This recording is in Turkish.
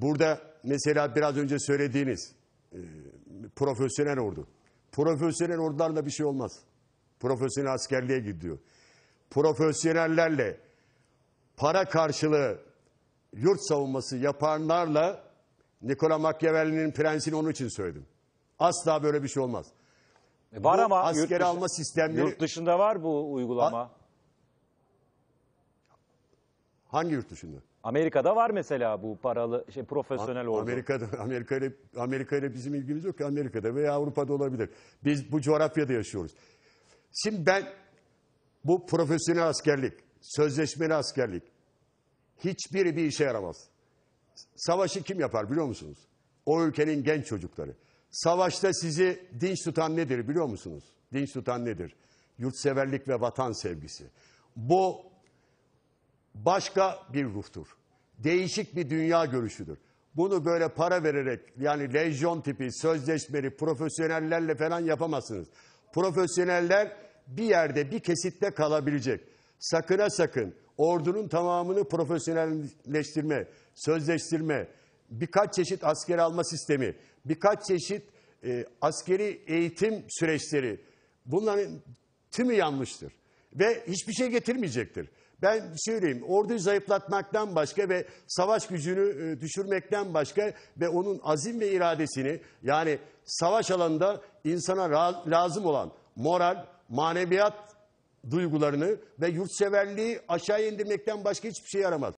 Burada mesela biraz önce söylediğiniz e, profesyonel ordu. Profesyonel ordularla bir şey olmaz. Profesyonel askerliğe gidiyor. Profesyonellerle para karşılığı yurt savunması yapanlarla Nikola Machiavelli'nin prensini onun için söyledim. Asla böyle bir şey olmaz. E var bu ama asker dışı, alma sistemleri... Yurt dışında var bu uygulama. Ha, hangi yurt dışında? Amerika'da var mesela bu paralı şey profesyonel ordu. Amerika'da Amerika ile Amerika ile bizim ilgimiz yok ki Amerika'da veya Avrupa'da olabilir. Biz bu coğrafyada yaşıyoruz. Şimdi ben bu profesyonel askerlik, sözleşmeli askerlik hiçbiri bir işe yaramaz. Savaşı kim yapar biliyor musunuz? O ülkenin genç çocukları. Savaşta sizi dinç tutan nedir biliyor musunuz? Dinç tutan nedir? Yurtseverlik ve vatan sevgisi. Bu başka bir ruhtur. Değişik bir dünya görüşüdür. Bunu böyle para vererek yani lejyon tipi, sözleşmeli, profesyonellerle falan yapamazsınız. Profesyoneller bir yerde bir kesitte kalabilecek. Sakına sakın ordunun tamamını profesyonelleştirme, sözleştirme, birkaç çeşit asker alma sistemi, birkaç çeşit e, askeri eğitim süreçleri bunların tümü yanlıştır ve hiçbir şey getirmeyecektir. Ben söyleyeyim orduyu zayıflatmaktan başka ve savaş gücünü e, düşürmekten başka ve onun azim ve iradesini yani savaş alanında insana lazım olan moral, maneviyat duygularını ve yurtseverliği aşağı indirmekten başka hiçbir şey yaramaz.